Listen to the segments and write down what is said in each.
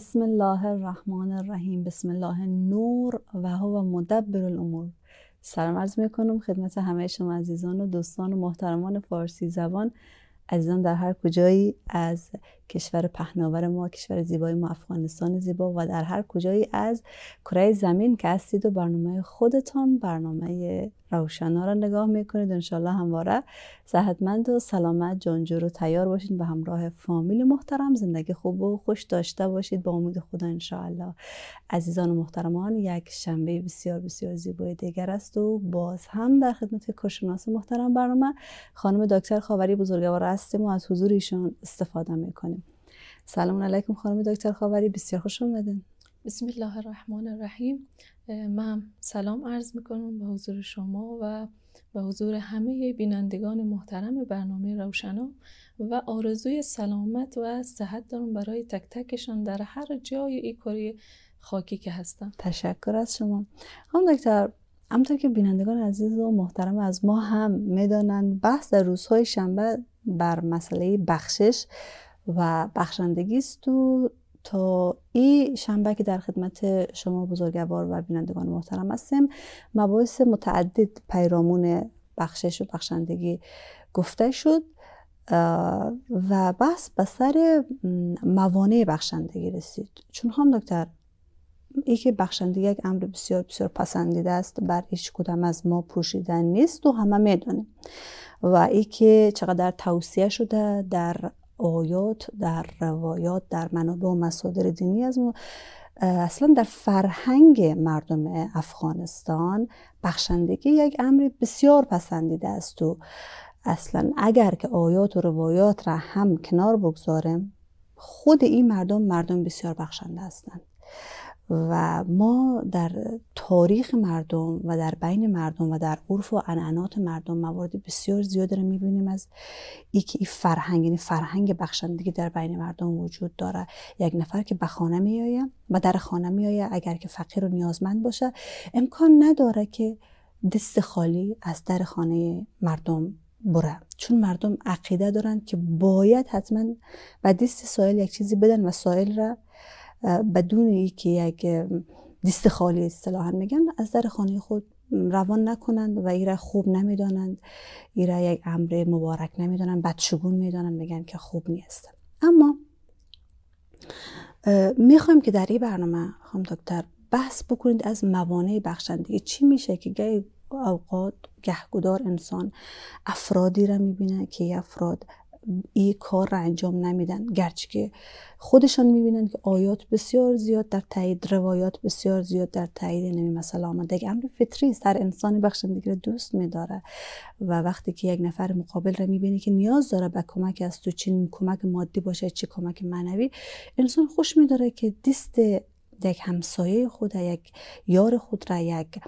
بسم الله الرحمن الرحیم بسم الله نور و هو مدبر الامور سلام عرض میکنم خدمت همه شما عزیزان و دوستان و محترمان فارسی زبان عزیزان در هر کجایی از کشور پهناور ما کشور زیبای ما افغانستان زیبا و در هر کجایی از کره زمین که هستید و برنامه خودتان برنامه روشنا را نگاه میکنید انشالله همواره صحتمند و سلامت جانجور و تیار باشید به همراه فامیل محترم زندگی خوب و خوش داشته باشید با امید خدا انشاالله عزیزان و محترمان یک شنبه بسیار بسیار زیبای دیگر است و باز هم در خدمت کارشناس محترم برنامه خانم دکتر خاوری بزرگوار هستیم و از حضور ایشان استفاده میکنیم سلام علیکم خانم دکتر خاوری بسیار خوش اومدید بسم الله الرحمن الرحیم من سلام عرض میکنم به حضور شما و به حضور همه بینندگان محترم برنامه روشنا و آرزوی سلامت و صحت دارم برای تک تکشان در هر جای ای کره خاکی که هستم تشکر از شما هم دکتر همطور که بینندگان عزیز و محترم از ما هم میدانند بحث در روزهای شنبه بر مسئله بخشش و بخشندگی است و تا این شنبه که در خدمت شما بزرگوار و بینندگان محترم هستیم مباحث متعدد پیرامون بخشش و بخشندگی گفته شد و بحث به سر موانع بخشندگی رسید چون هم دکتر ای که بخشندگی یک امر بسیار بسیار پسندیده است بر هیچ کدام از ما پوشیدن نیست و همه میدونیم و ای که چقدر توصیه شده در آیات در روایات در منابع و مصادر دینی از اصلا در فرهنگ مردم افغانستان بخشندگی یک امر بسیار پسندیده است و اصلا اگر که آیات و روایات را هم کنار بگذاریم خود این مردم مردم بسیار بخشنده هستند و ما در تاریخ مردم و در بین مردم و در عرف و انعنات مردم موارد بسیار زیاد رو میبینیم از اینکه این فرهنگ یعنی فرهنگ بخشندگی در بین مردم وجود داره یک نفر که به خانه میآیه و در خانه میایه اگر که فقیر و نیازمند باشه امکان نداره که دست خالی از در خانه مردم بره چون مردم عقیده دارن که باید حتما و دست سایل یک چیزی بدن و سایل را بدون که یک دیست خالی اصطلاحا میگن از در خانه خود روان نکنند و ایره خوب نمیدانند ایره یک امر مبارک نمیدانند بدشگون میدانند میگن که خوب نیست اما میخوایم که در این برنامه خانم دکتر بحث بکنید از موانع بخشندگی چی میشه که گه اوقات گهگدار انسان افرادی را میبینه که افراد این کار را انجام نمیدن گرچه که خودشان میبینن که آیات بسیار زیاد در تایید روایات بسیار زیاد در تایید نمی مسئله آمده امر فطری است هر انسان بخشندگی را دوست میداره و وقتی که یک نفر مقابل را میبینه که نیاز داره به کمک از تو چین کمک مادی باشه چه کمک معنوی انسان خوش میداره که دست یک همسایه خود یک یار خود را یک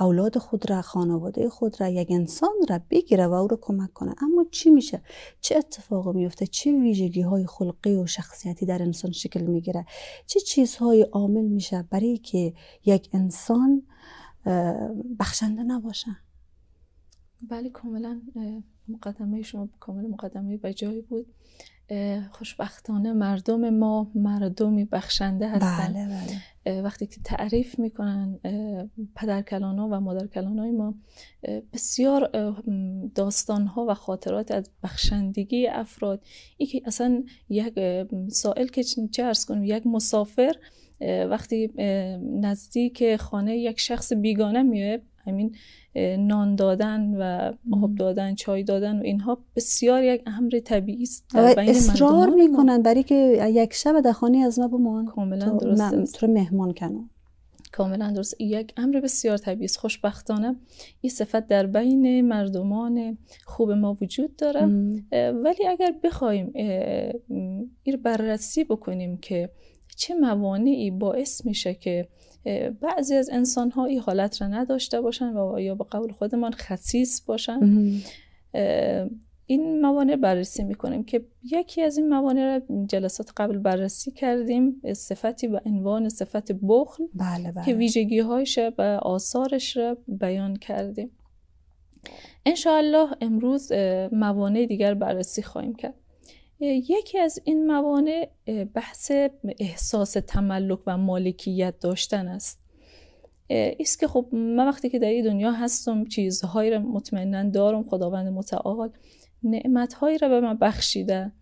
اولاد خود را خانواده خود را یک انسان را بگیره و او را کمک کنه اما چی میشه چه اتفاق میفته چه ویژگی های خلقی و شخصیتی در انسان شکل میگیره چه چیزهای عامل میشه برای که یک انسان بخشنده نباشه بله کاملا مقدمه شما کاملا مقدمه به جایی بود خوشبختانه مردم ما مردمی بخشنده هستن بله بله. وقتی که تعریف میکنن پدرکلانا و مادر کلانای ما بسیار داستانها و خاطرات از بخشندگی افراد ای که اصلا یک سائل که چه ارز کنیم یک مسافر وقتی نزدیک خانه یک شخص بیگانه میوه همین نان دادن و آب دادن چای دادن و اینها بسیار یک امر طبیعی است اصرار آره. میکنن برای که یک شب در خانه از ما بمان کاملا درست تو مهمان کنن کاملا درست یک امر بسیار طبیعی است خوشبختانه این صفت در بین مردمان خوب ما وجود داره ولی اگر بخوایم این بررسی بکنیم که چه موانعی باعث میشه که بعضی از انسان ها این حالت را نداشته باشن و یا به قول خودمان خصیص باشن این موانع بررسی میکنیم که یکی از این موانع را جلسات قبل بررسی کردیم صفتی به عنوان صفت بخل بله، بله. که ویژگی هایش و آثارش را بیان کردیم الله امروز موانع دیگر بررسی خواهیم کرد یکی از این موانع بحث احساس تملک و مالکیت داشتن است ایست که خب من وقتی که در این دنیا هستم چیزهایی را مطمئنا دارم خداوند متعال نعمتهایی را به من بخشیده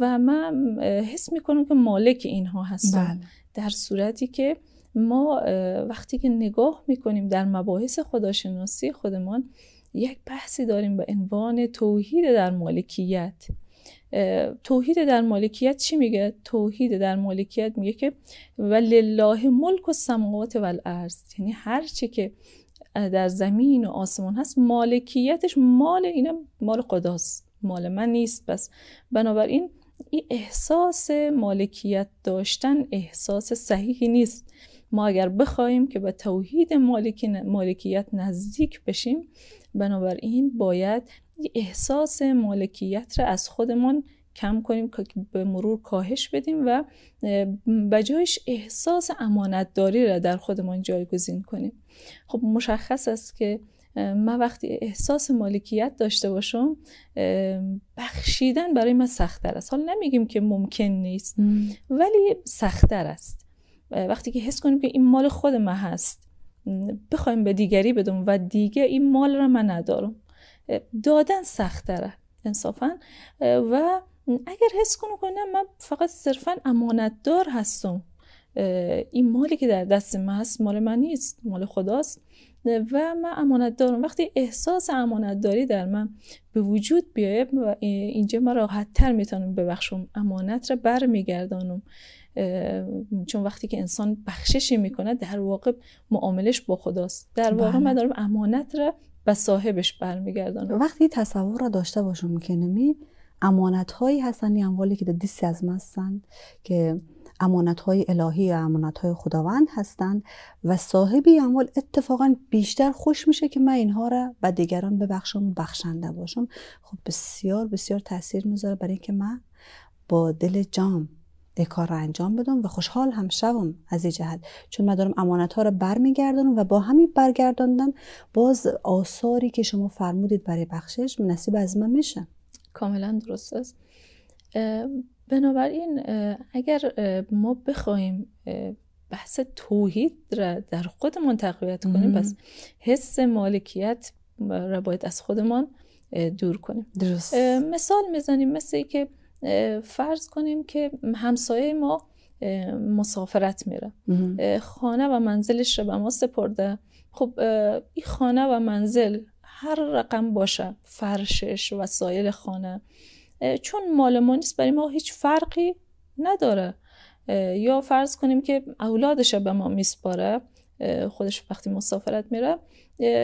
و من حس میکنم که مالک اینها هستم بله. در صورتی که ما وقتی که نگاه میکنیم در مباحث خداشناسی خودمان یک بحثی داریم به عنوان توحید در مالکیت توحید در مالکیت چی میگه توحید در مالکیت میگه که ولله ملک و سماوات و الارض یعنی هر چی که در زمین و آسمان هست مالکیتش مال اینه، مال خداست مال من نیست پس بنابراین این احساس مالکیت داشتن احساس صحیحی نیست ما اگر بخوایم که به توحید مالکیت نزدیک بشیم بنابراین باید احساس مالکیت را از خودمان کم کنیم که به مرور کاهش بدیم و بجایش احساس امانتداری را در خودمان جایگزین کنیم خب مشخص است که من وقتی احساس مالکیت داشته باشم بخشیدن برای من سختتر است حالا نمیگیم که ممکن نیست ولی سختتر است وقتی که حس کنیم که این مال خود ما هست بخوایم به دیگری بدم و دیگه این مال را من ندارم دادن سختره انصافا و اگر حس کنم که من فقط صرفا امانتدار هستم این مالی که در دست من هست مال من نیست مال خداست و من امانت وقتی احساس امانت داری در من به وجود بیاید اینجا من راحت تر میتونم ببخشم امانت را برمیگردانم چون وقتی که انسان بخششی میکنه در واقع معاملش با خداست در واقع بله. من دارم امانت را به صاحبش برمیگردانم وقتی تصور را داشته باشم که نمی امانت هایی هستن این اموالی که در از ما هستند که امانت های الهی یا امانت های خداوند هستند و صاحبی اموال اتفاقا بیشتر خوش میشه که من اینها را به دیگران ببخشم و بخشنده باشم خب بسیار بسیار تاثیر میذاره برای اینکه من با دل جام کار را انجام بدم و خوشحال هم شوم از این جهت چون من دارم امانت ها را برمیگردانم و با همین برگرداندن باز آثاری که شما فرمودید برای بخشش نصیب از من میشه کاملا درست است بنابراین اگر ما بخوایم بحث توحید را در خودمان تقویت کنیم پس حس مالکیت را باید از خودمان دور کنیم درست مثال میزنیم مثل که فرض کنیم که همسایه ما مسافرت میره خانه و منزلش رو به ما سپرده خب این خانه و منزل هر رقم باشه فرشش وسایل خانه چون مال ما نیست برای ما هیچ فرقی نداره یا فرض کنیم که اولادش به ما میسپاره خودش وقتی مسافرت میره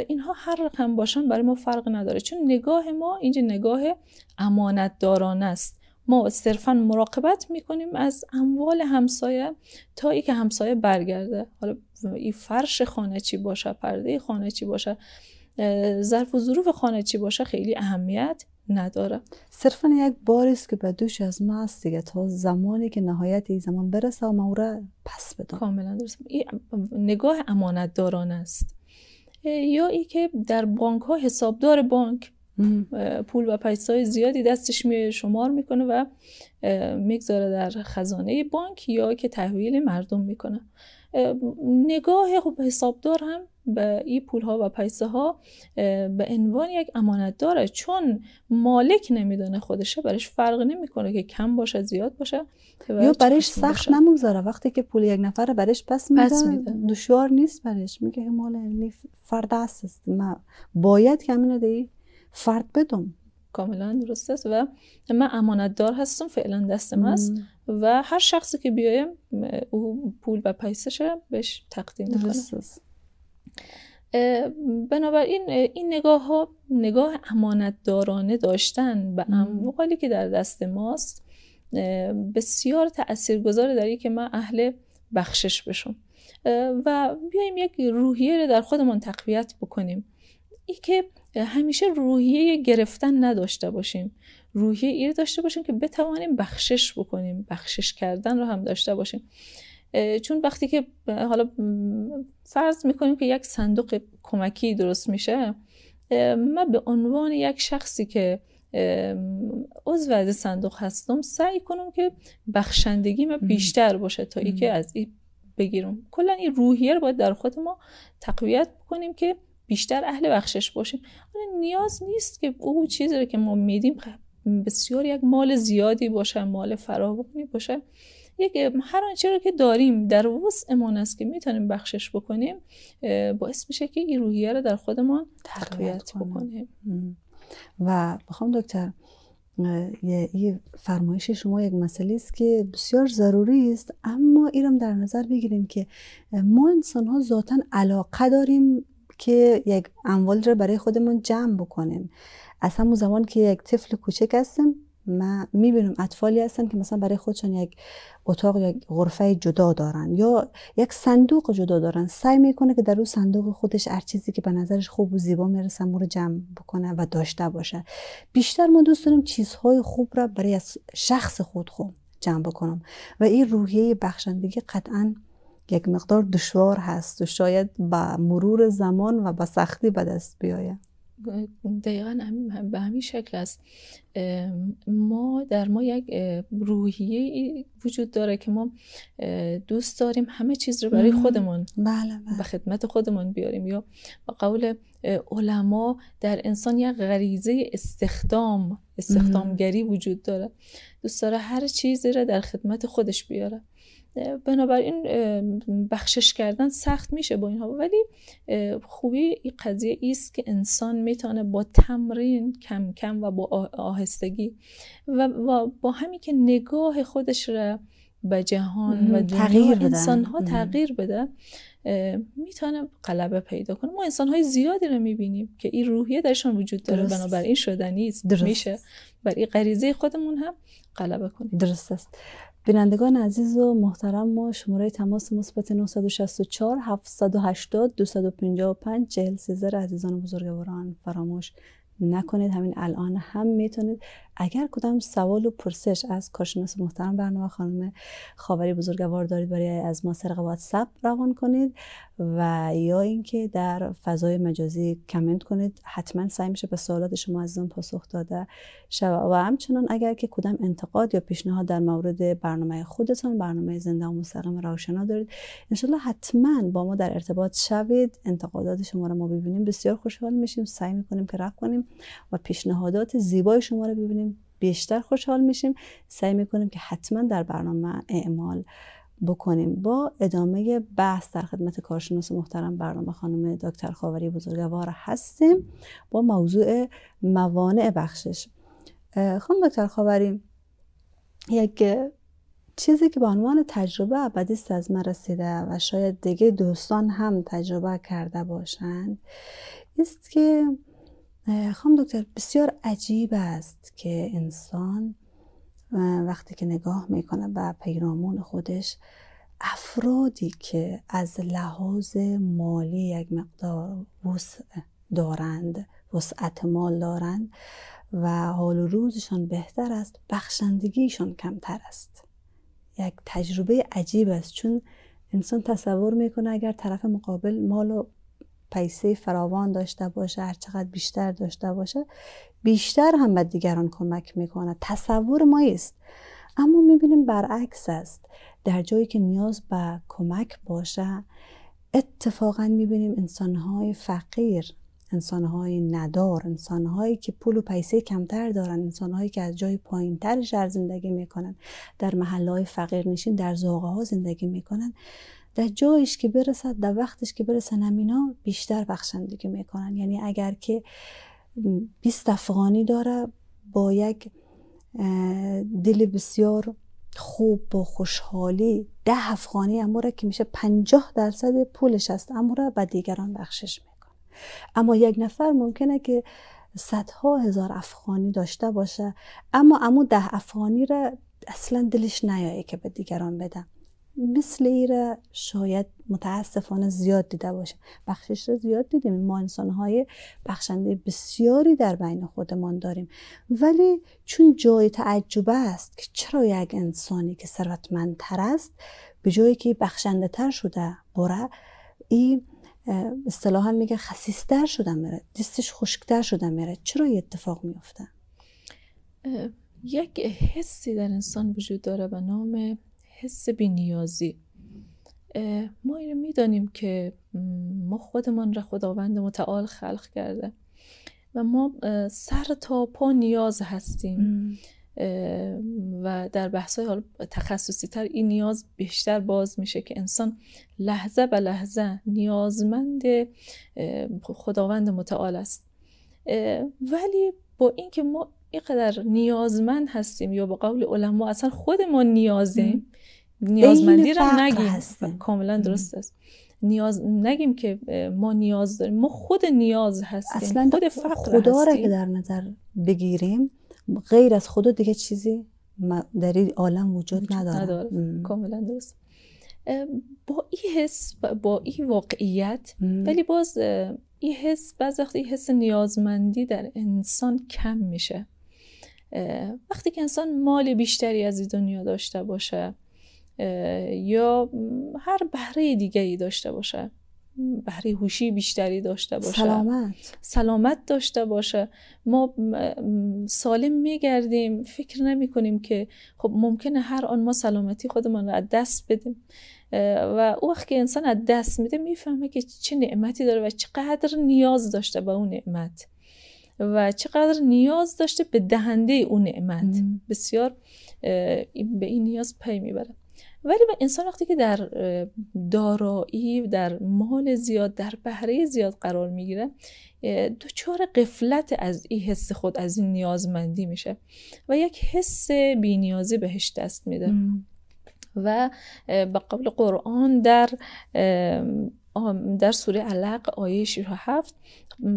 اینها هر رقم باشن برای ما فرق نداره چون نگاه ما اینجا نگاه امانت داران است ما صرفا مراقبت میکنیم از اموال همسایه تا ای که همسایه برگرده حالا این فرش خانه چی باشه پرده خانه چی باشه ظرف و ظروف خانه چی باشه خیلی اهمیت نداره صرفا یک بار که به دوش از ما است دیگه تا زمانی که نهایت این زمان برسه و پس بده کاملا درست این نگاه امانت داران است یا ای که در بانک ها حسابدار بانک پول و پیسای زیادی دستش می شمار میکنه و میگذاره در خزانه بانک یا که تحویل مردم میکنه نگاه خب حسابدار هم به این پول ها و پیسه ها به عنوان یک امانت داره چون مالک نمیدونه خودشه برش فرق نمیکنه که کم باشه زیاد باشه یا برش سخت نمیگذاره وقتی که پول یک نفر برش پس میده, دشوار نیست برش میگه مال یعنی فرد است ما باید که همینو فرد بدون کاملا درست است و من امانتدار هستم فعلا دست و هر شخصی که بیایم او پول و پیسش بهش تقدیم میکنه بنابراین این نگاه ها نگاه امانتدارانه داشتن به اموالی که در دست ماست بسیار تاثیرگذاره در که من اهل بخشش بشم و بیایم یک روحیه رو در خودمان تقویت بکنیم که همیشه روحیه گرفتن نداشته باشیم روحیه ایر داشته باشیم که بتوانیم بخشش بکنیم بخشش کردن رو هم داشته باشیم چون وقتی که حالا فرض میکنیم که یک صندوق کمکی درست میشه من به عنوان یک شخصی که عضو از صندوق هستم سعی کنم که بخشندگی ما بیشتر باشه تا ای از این بگیرم کلا این روحیه رو باید در خود ما تقویت بکنیم که بیشتر اهل بخشش باشیم آره، نیاز نیست که او چیزی رو که ما میدیم خب، بسیار یک مال زیادی باشه مال فراوانی باشه یک هر آنچه رو که داریم در وسعمان است که میتونیم بخشش بکنیم باعث میشه که این روحیه رو در خودمان تقویت بکنیم و بخوام دکتر یه فرمایش شما یک مسئله است که بسیار ضروری است اما ایرم در نظر بگیریم که ما انسان ها ذاتا علاقه داریم که یک اموال را برای خودمون جمع بکنیم اصلا همون زمان که یک طفل کوچک هستم ما میبینم اطفالی هستن که مثلا برای خودشان یک اتاق یا گرفه غرفه جدا دارن یا یک صندوق جدا دارن سعی میکنه که در اون صندوق خودش هر چیزی که به نظرش خوب و زیبا میرسه رو جمع بکنه و داشته باشه بیشتر ما دوست داریم چیزهای خوب را برای شخص خود خوب جمع بکنم و این روحیه بخشندگی قطعا یک مقدار دشوار هست و شاید با مرور زمان و با سختی به دست بیاید دقیقا به همین شکل است ما در ما یک روحیه وجود داره که ما دوست داریم همه چیز رو برای خودمان بله،, بله به خدمت خودمان بیاریم یا با قول علما در انسان یک غریزه استخدام استخدامگری وجود داره دوست داره هر چیزی رو در خدمت خودش بیاره بنابراین بخشش کردن سخت میشه با اینها ولی خوبی این قضیه ایست که انسان میتونه با تمرین کم کم و با آهستگی و, با همین که نگاه خودش رو به جهان و تغییر انسانها انسان ها تغییر بده میتونه قلبه پیدا کنه ما انسان های زیادی رو میبینیم که این روحیه درشان وجود داره بنابراین شدنی میشه برای غریزه خودمون هم قلبه کنیم درست است بینندگان عزیز و محترم ما شماره تماس مثبت 964 780 255 43 عزیزان و بزرگواران فراموش نکنید همین الان هم میتونید اگر کدام سوال و پرسش از کارشناس محترم برنامه خانم خاوری بزرگوار دارید برای از ما سرق واتساپ روان کنید و یا اینکه در فضای مجازی کامنت کنید حتما سعی میشه به سوالات شما از آن پاسخ داده شو. و همچنان اگر که کدام انتقاد یا پیشنهاد در مورد برنامه خودتان برنامه زنده و مستقیم روشنا دارید انشالله حتما با ما در ارتباط شوید انتقادات شما را ما ببینیم بسیار خوشحال میشیم سعی میکنیم که رفع کنیم و پیشنهادات زیبای شما رو ببینیم بیشتر خوشحال میشیم سعی میکنیم که حتما در برنامه اعمال بکنیم با ادامه بحث در خدمت کارشناس محترم برنامه خانم دکتر خاوری بزرگوار هستیم با موضوع موانع بخشش خانم دکتر خاوری یک چیزی که به عنوان تجربه ابدی از من رسیده و شاید دیگه دوستان هم تجربه کرده باشند است که خانم دکتر بسیار عجیب است که انسان وقتی که نگاه میکنه به پیرامون خودش افرادی که از لحاظ مالی یک مقدار وسع دارند وسعت مال دارند و حال و روزشان بهتر است بخشندگیشان کمتر است یک تجربه عجیب است چون انسان تصور میکنه اگر طرف مقابل مال و پیسه فراوان داشته باشه هر چقدر بیشتر داشته باشه بیشتر هم به دیگران کمک میکنه تصور ما است اما میبینیم برعکس است در جایی که نیاز به کمک باشه اتفاقا میبینیم انسانهای فقیر انسانهای ندار انسانهایی که پول و پیسه کمتر دارن انسانهایی که از جای تر شهر زندگی میکنن در های فقیر نشین در زاغه ها زندگی میکنن در جایش که برسد در وقتش که برسن امینا بیشتر بخشندگی میکنن یعنی اگر که 20 افغانی داره با یک دل بسیار خوب با خوشحالی ده افغانی امورا که میشه پنجاه درصد پولش است امورا به دیگران بخشش میکنه اما یک نفر ممکنه که صدها هزار افغانی داشته باشه اما امو ده افغانی را اصلا دلش نیایه که به دیگران بدم. مثل ایره شاید متاسفانه زیاد دیده باشه بخشش را زیاد دیدیم ما انسانهای بخشنده بسیاری در بین خودمان داریم ولی چون جای تعجب است که چرا یک انسانی که ثروتمندتر است به جایی که بخشنده تر شده بره ای اصطلاحا میگه خسیستر شده میره دستش خشکتر شده میره چرا یه اتفاق میفته یک حسی در انسان وجود داره به نام حس نیازی ما اینو میدانیم که ما خودمان را خداوند متعال خلق کرده و ما سر تا پا نیاز هستیم و در بحث های تخصصی تر این نیاز بیشتر باز میشه که انسان لحظه به لحظه نیازمند خداوند متعال است ولی با اینکه ما اینقدر نیازمند هستیم یا به قول علما اصلا خودمان نیازیم نیازمندی را نگیم کاملا درست است نیاز نگیم که ما نیاز داریم ما خود نیاز هستیم اصلا خود فقر خدا را که در نظر بگیریم غیر از خدا دیگه چیزی در این عالم وجود نداره, کاملا درست با این حس با این واقعیت ولی باز این حس بعضی وقت حس نیازمندی در انسان کم میشه وقتی که انسان مال بیشتری از این دنیا داشته باشه یا هر بهره دیگری داشته باشه بهره هوشی بیشتری داشته باشه سلامت سلامت داشته باشه ما سالم میگردیم فکر نمی کنیم که خب ممکنه هر آن ما سلامتی خودمان رو از دست بدیم و او وقت که انسان از دست میده میفهمه که چه نعمتی داره و چقدر نیاز داشته به اون نعمت و چقدر نیاز داشته به دهنده اون نعمت بسیار به این نیاز پی میبره ولی به انسان وقتی که در دارایی در مال زیاد در بهره زیاد قرار میگیره دچار قفلت از این حس خود از این نیازمندی میشه و یک حس بینیازی بهش دست میده و به قبل قرآن در در سوره علق آیه 67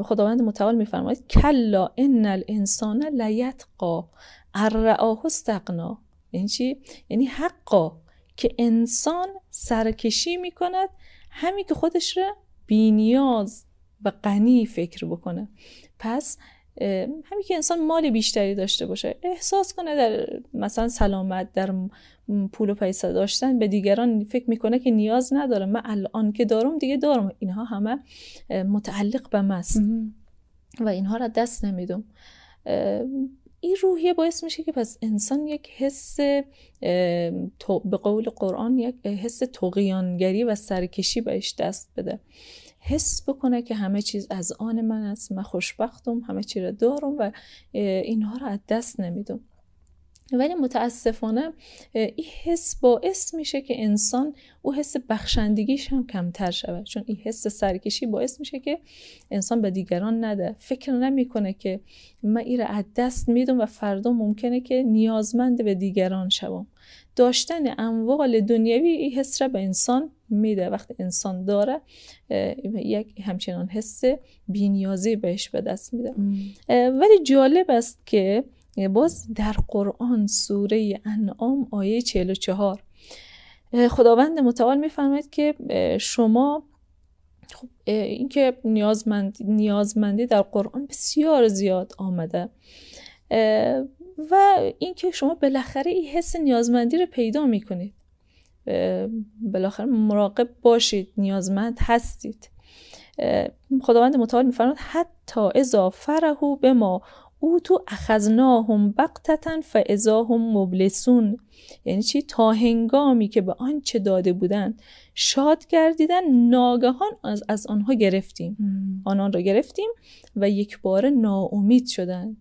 خداوند متعال میفرماید کلا ان الانسان لیتقا ار استقنا این یعنی چی یعنی حقا که انسان سرکشی می کند همین که خودش را بینیاز و غنی فکر بکنه پس همین که انسان مال بیشتری داشته باشه احساس کنه در مثلا سلامت در پول و پیسه داشتن به دیگران فکر میکنه که نیاز نداره من الان که دارم دیگه دارم اینها همه متعلق به مست و اینها را دست نمیدم این روحیه باعث میشه که پس انسان یک حس به قول قرآن یک حس تقیانگری و سرکشی بهش دست بده حس بکنه که همه چیز از آن من است من خوشبختم همه چیز را دارم و اینها را از دست نمیدم ولی متاسفانه این حس باعث میشه که انسان او حس بخشندگیش هم کمتر شود چون این حس سرکشی باعث میشه که انسان به دیگران نده فکر نمیکنه که من این از دست میدم و فردا ممکنه که نیازمند به دیگران شوم داشتن اموال دنیوی این حس را به انسان میده وقتی انسان داره یک همچنان حس بینیازی بهش به دست میده ولی جالب است که باز در قرآن سوره انعام آیه 44 خداوند متعال میفرماید که شما خب اینکه نیازمند نیازمندی در قرآن بسیار زیاد آمده و اینکه شما بالاخره این حس نیازمندی رو پیدا میکنید بالاخره مراقب باشید نیازمند هستید خداوند متعال میفرماید حتی اذا فرحو به ما تو اخذناهم بقتتن هم مبلسون یعنی چی تا هنگامی که به آنچه داده بودند شاد گردیدن ناگهان از, از آنها گرفتیم آنان را گرفتیم و یک بار ناامید شدن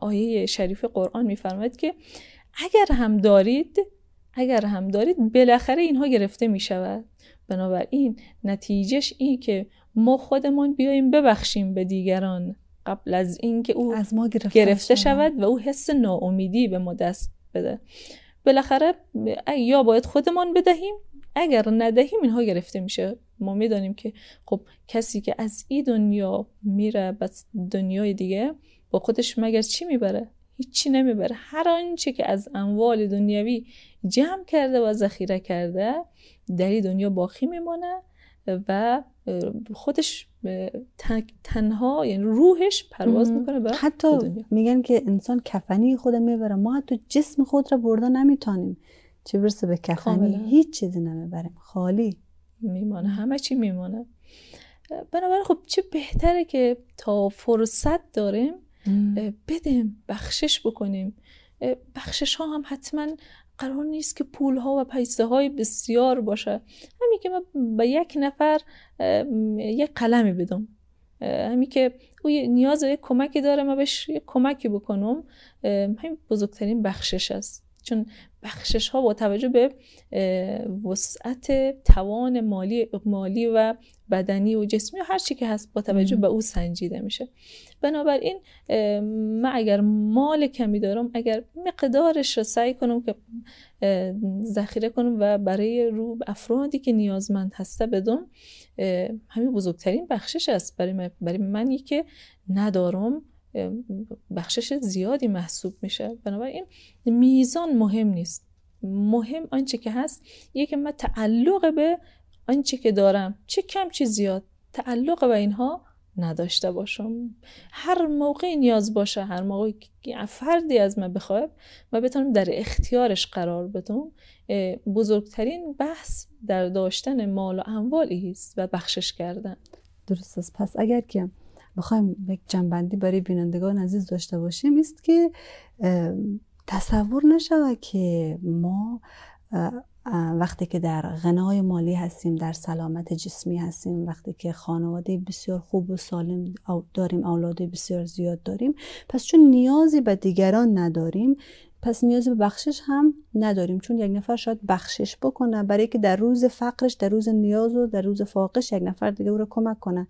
آیه شریف قرآن میفرماید که اگر هم دارید اگر هم دارید بالاخره اینها گرفته می شود بنابراین نتیجهش این که ما خودمان بیاییم ببخشیم به دیگران قبل از اینکه او از ما گرفته, شود و او حس ناامیدی به ما دست بده بالاخره یا باید خودمان بدهیم اگر ندهیم اینها گرفته میشه ما میدانیم که خب کسی که از این دنیا میره به دنیای دیگه با خودش مگر چی میبره هیچی نمیبره هر آنچه که از اموال دنیوی جمع کرده و ذخیره کرده در این دنیا باقی میمانه و خودش تنها یعنی روحش پرواز میکنه به حتی میگن که انسان کفنی خود میبره ما حتی جسم خود را برده نمیتانیم چه برسه به کفنی هیچ چیزی نمیبریم خالی میمانه همه چی میمانه بنابراین خب چه بهتره که تا فرصت داریم بدیم بخشش بکنیم بخشش ها هم حتما قرار نیست که پول ها و پیسه های بسیار باشه همین که من به یک نفر یک قلمی بدم همین که او نیاز به کمکی داره من بهش یک کمکی بکنم همین بزرگترین بخشش است چون بخشش ها با توجه به وسعت توان مالی, مالی و بدنی و جسمی و هر چی که هست با توجه به او سنجیده میشه بنابراین من اگر مال کمی دارم اگر مقدارش رو سعی کنم که ذخیره کنم و برای رو افرادی که نیازمند هسته بدم همین بزرگترین بخشش است برای من, برای منی که ندارم بخشش زیادی محسوب میشه بنابراین میزان مهم نیست مهم آنچه که هست یکی که من تعلق به آنچه که دارم چه کم چه زیاد تعلق به اینها نداشته باشم هر موقع نیاز باشه هر موقع فردی از من بخواد و بتونم در اختیارش قرار بدم بزرگترین بحث در داشتن مال و اموال است و بخشش کردن درست است پس اگر که بخوایم یک جنبندی برای بینندگان عزیز داشته باشیم است که تصور نشود که ما وقتی که در غنای مالی هستیم در سلامت جسمی هستیم وقتی که خانواده بسیار خوب و سالم داریم اولاد بسیار زیاد داریم پس چون نیازی به دیگران نداریم پس نیاز به بخشش هم نداریم چون یک نفر شاید بخشش بکنه برای که در روز فقرش در روز نیاز و در روز فاقش یک نفر دیگه او رو کمک کنه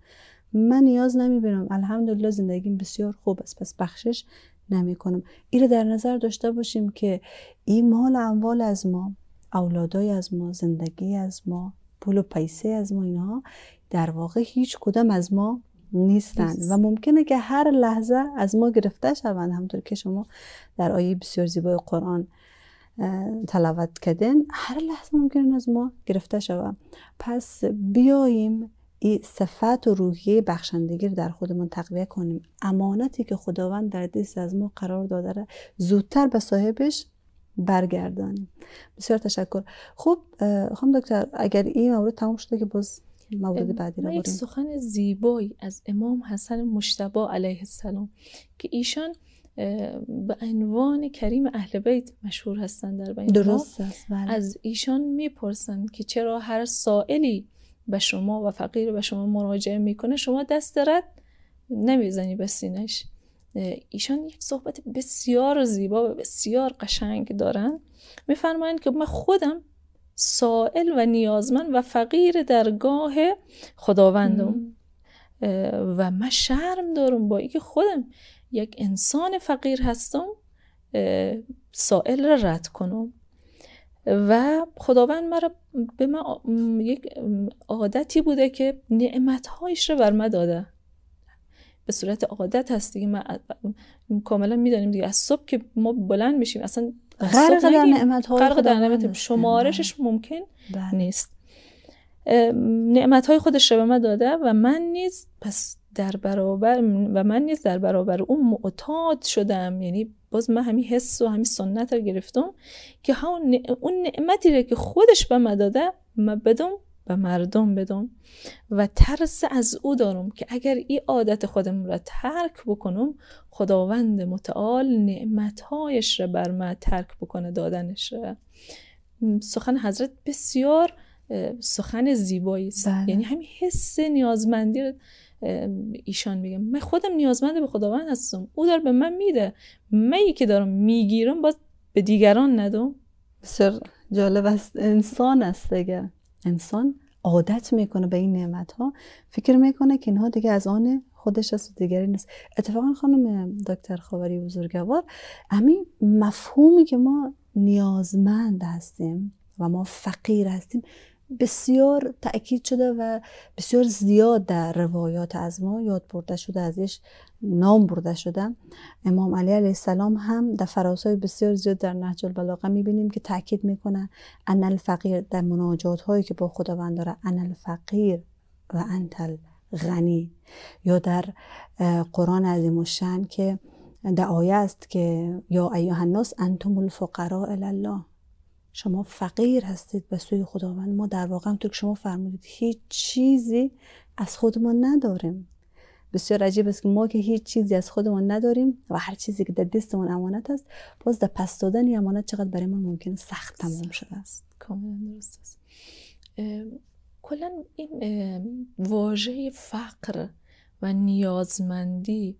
من نیاز بینم الحمدلله زندگیم بسیار خوب است پس بخشش نمی کنم در نظر داشته باشیم که این مال اموال از ما اولادای از ما زندگی از ما پول و پیسه از ما اینها در واقع هیچ کدام از ما نیستند و ممکنه که هر لحظه از ما گرفته شوند همطور که شما در آیه بسیار زیبای قرآن تلاوت کردن هر لحظه ممکن از ما گرفته شود پس بیاییم این صفت و روحیه بخشندگی رو در خودمون تقویه کنیم امانتی که خداوند در دست از ما قرار داده را زودتر به صاحبش برگردانیم بسیار تشکر خب خانم دکتر اگر این مورد تمام شده که باز مورد بعدی یک سخن زیبایی از امام حسن مشتبا علیه السلام که ایشان به عنوان کریم اهل بیت مشهور هستند در بین درست است بله. از ایشان میپرسند که چرا هر سائلی به شما و فقیر به شما مراجعه میکنه شما دست رد نمیزنی به سینش ایشان یک صحبت بسیار زیبا و بسیار قشنگ دارن میفرمایند که من خودم سائل و نیازمند و فقیر درگاه خداوندم و من شرم دارم با اینکه خودم یک انسان فقیر هستم سائل را رد کنم و خداوند مرا به من یک عادتی بوده که نعمتهایش را بر من داده به صورت عادت هست دیگه من کاملا میدانیم دیگه از صبح که ما بلند میشیم اصلا غرق در نعمت های غرق در نعمت شمارشش بله. ممکن بله. نیست نعمت های خودش به من داده و من نیز پس در برابر و من نیز در برابر اون معتاد شدم یعنی باز من همین حس و همین سنت رو گرفتم که اون نعمتی رو که خودش به من داده من بدم به مردم بدم و ترس از او دارم که اگر این عادت خودم را ترک بکنم خداوند متعال نعمتهایش را بر من ترک بکنه دادنش را سخن حضرت بسیار سخن زیبایی است بله. یعنی همین حس نیازمندی ایشان میگم من خودم نیازمند به خداوند هستم او داره به من میده ای که دارم میگیرم باز به دیگران ندم بسیار جالب است انسان است دیگه انسان عادت میکنه به این نعمت ها فکر میکنه که اینها دیگه از آن خودش است و دیگری نیست اتفاقا خانم دکتر خاوری بزرگوار همین مفهومی که ما نیازمند هستیم و ما فقیر هستیم بسیار تاکید شده و بسیار زیاد در روایات از ما یاد برده شده ازش نام برده شده امام علی علیه السلام هم در فراسای بسیار زیاد در نهج البلاغه میبینیم که تاکید میکنه ان الفقیر در مناجات هایی که با خداوند داره ان الفقیر و انت الغنی یا در قرآن عظیم که دعایه است که یا ایوه الناس انتم الفقراء الله شما فقیر هستید به سوی خداوند ما در واقع همطور که شما فرمودید هیچ چیزی از خودمان نداریم بسیار عجیب است که ما که هیچ چیزی از خودمان نداریم و هر چیزی که در دستمون امانت است باز در پس دادن امانت چقدر برای ما ممکن سخت تمام شده است کاملا درست است کلا این واژه فقر و نیازمندی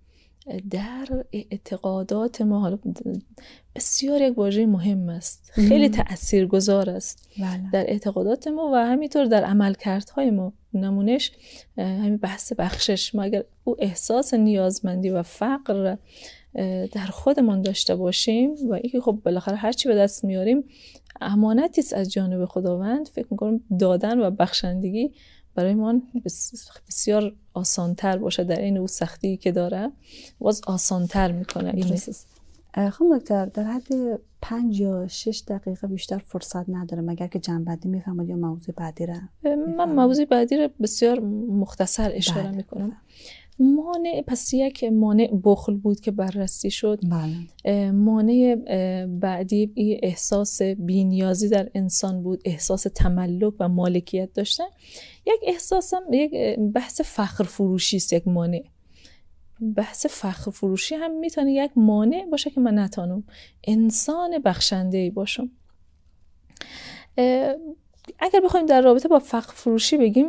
در اعتقادات ما حالا بسیار یک واژه مهم است خیلی تاثیرگذار است بله. در اعتقادات ما و همینطور در عملکردهای ما نمونش همین بحث بخشش ما اگر او احساس نیازمندی و فقر در خودمان داشته باشیم و اینکه خب بالاخره هرچی به دست میاریم امانتی است از جانب خداوند فکر میکنم دادن و بخشندگی برای من بسیار آسانتر باشه در این او سختی که داره باز آسانتر میکنه این خانم دکتر در حد پنج یا شش دقیقه بیشتر فرصت نداره مگر که جنبندی میفهمد یا موضوع بعدی را من موضوع بعدی را بسیار مختصر اشاره بله، میکنم مانع پس یک مانع بخل بود که بررسی شد بله. مانع بعدی احساس بینیازی در انسان بود احساس تملک و مالکیت داشتن یک احساسم، یک بحث فخر فروشی است یک مانع بحث فخر فروشی هم میتونه یک مانع باشه که من نتانم انسان بخشنده ای باشم اگر بخوایم در رابطه با فقر فروشی بگیم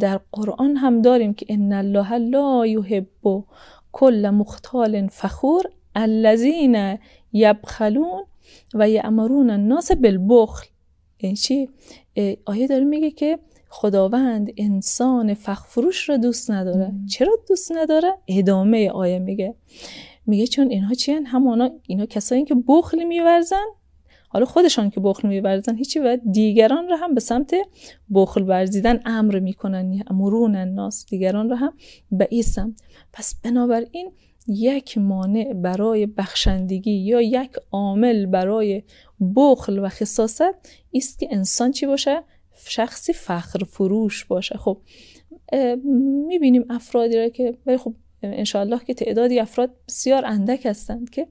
در قرآن هم داریم که ان الله لا یحب کل مختال فخور الذین یبخلون و یامرون الناس بالبخل این یعنی چی آیه داره میگه که خداوند انسان فخ فروش را دوست نداره چرا دوست نداره ادامه آیه میگه میگه چون اینها چیان همانا اینا کسایی که بخل میورزن حالا خودشان که بخل میورزن هیچی و دیگران را هم به سمت بخل ورزیدن امر میکنن مرون ناس دیگران را هم به این سمت پس بنابراین یک مانع برای بخشندگی یا یک عامل برای بخل و خصاصت است که انسان چی باشه شخصی فخر فروش باشه خب میبینیم افرادی را که ولی خب الله که تعدادی افراد بسیار اندک هستند که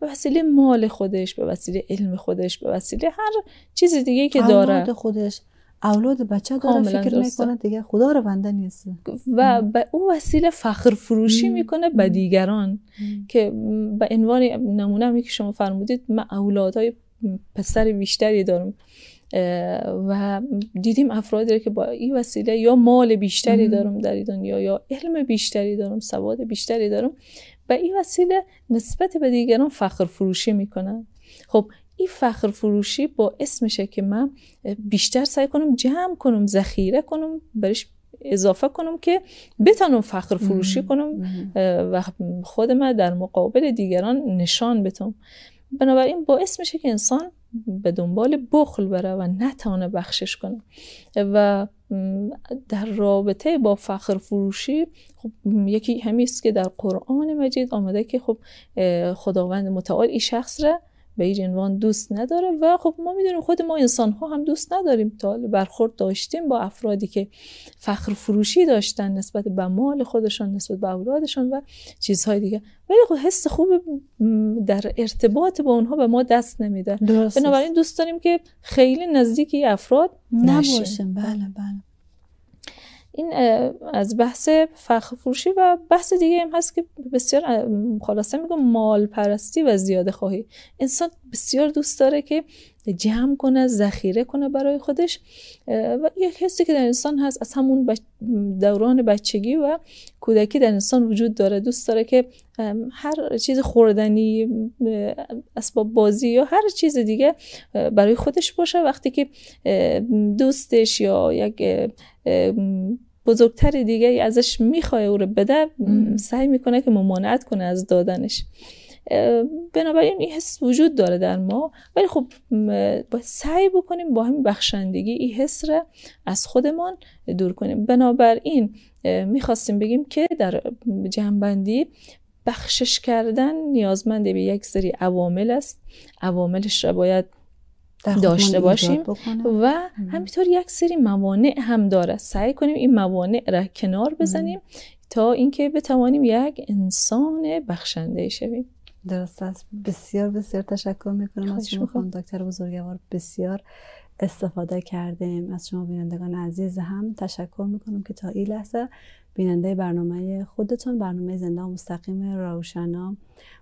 به وسیله مال خودش به وسیله علم خودش به وسیله هر چیز دیگه که داره اولاد خودش اولاد بچه داره فکر میکنه دیگه خدا رو بنده نیست و به او وسیله فخر فروشی میکنه به دیگران که به عنوان نمونه که شما فرمودید من اولادهای پسر بیشتری دارم و دیدیم افرادی که با این وسیله یا مال بیشتری دارم در دنیا یا علم بیشتری دارم سواد بیشتری دارم و این وسیله نسبت به دیگران فخر فروشی میکنن خب این فخر فروشی با اسمشه که من بیشتر سعی کنم جمع کنم ذخیره کنم برش اضافه کنم که بتانم فخر فروشی کنم و خودم در مقابل دیگران نشان بتم بنابراین باعث میشه که انسان به دنبال بخل بره و نتانه بخشش کنه و در رابطه با فخر فروشی خب یکی همیست که در قرآن مجید آمده که خب خداوند متعال این شخص را به این عنوان دوست نداره و خب ما میدونیم خود ما انسان ها هم دوست نداریم تا برخورد داشتیم با افرادی که فخر فروشی داشتن نسبت به مال خودشان نسبت به اولادشان و چیزهای دیگه ولی خب حس خوب در ارتباط با اونها به ما دست نمیده بنابراین دوست داریم که خیلی نزدیک افراد نباشیم بله بله این از بحث فخفروشی فروشی و بحث دیگه هم هست که بسیار خلاصه میگم مال پرستی و زیاده خواهی انسان بسیار دوست داره که جمع کنه ذخیره کنه برای خودش و یک حسی که در انسان هست از همون دوران بچگی و کودکی در انسان وجود داره دوست داره که هر چیز خوردنی اسباب بازی یا هر چیز دیگه برای خودش باشه وقتی که دوستش یا یک بزرگتر دیگه ازش میخواه او رو بده سعی میکنه که ممانعت کنه از دادنش بنابراین این حس وجود داره در ما ولی خب باید سعی بکنیم با همین بخشندگی این حس را از خودمان دور کنیم بنابراین میخواستیم بگیم که در جنبندی بخشش کردن نیازمند به یک سری عوامل است عواملش را باید داشته باشیم و همینطور یک سری موانع هم داره سعی کنیم این موانع را کنار بزنیم تا اینکه بتوانیم یک انسان بخشنده شویم درست است بسیار بسیار تشکر میکنم از شما خانم دکتر بزرگوار بسیار استفاده کردیم از شما بینندگان عزیز هم تشکر میکنم که تا این لحظه بیننده برنامه خودتون برنامه زنده مستقیم روشنا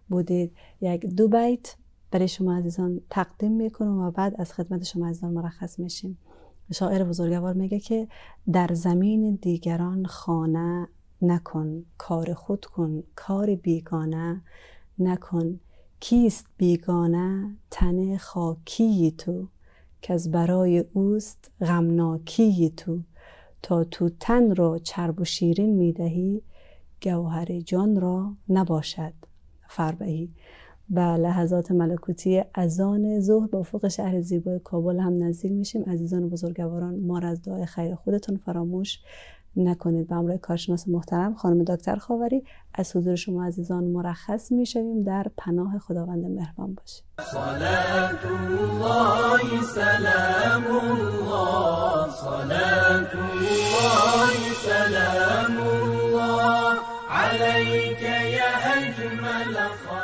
بودید یک دو بیت برای شما عزیزان تقدیم میکنم و بعد از خدمت شما عزیزان مرخص میشیم شاعر بزرگوار میگه که در زمین دیگران خانه نکن کار خود کن کار بیگانه نکن کیست بیگانه تن خاکی تو که از برای اوست غمناکی تو تا تو تن را چرب و شیرین میدهی گوهر جان را نباشد فربهی و بله، لحظات ملکوتی ازان آن ظهر فوق افق شهر زیبای کابل هم نزدیک میشیم عزیزان و بزرگواران ما از دعای خیر خودتون فراموش نکنید به امرای کارشناس محترم خانم دکتر خاوری از حضور شما عزیزان مرخص میشویم در پناه خداوند مهربان باشید صلات الله سلام الله صلات الله سلام الله عليك يا اجمل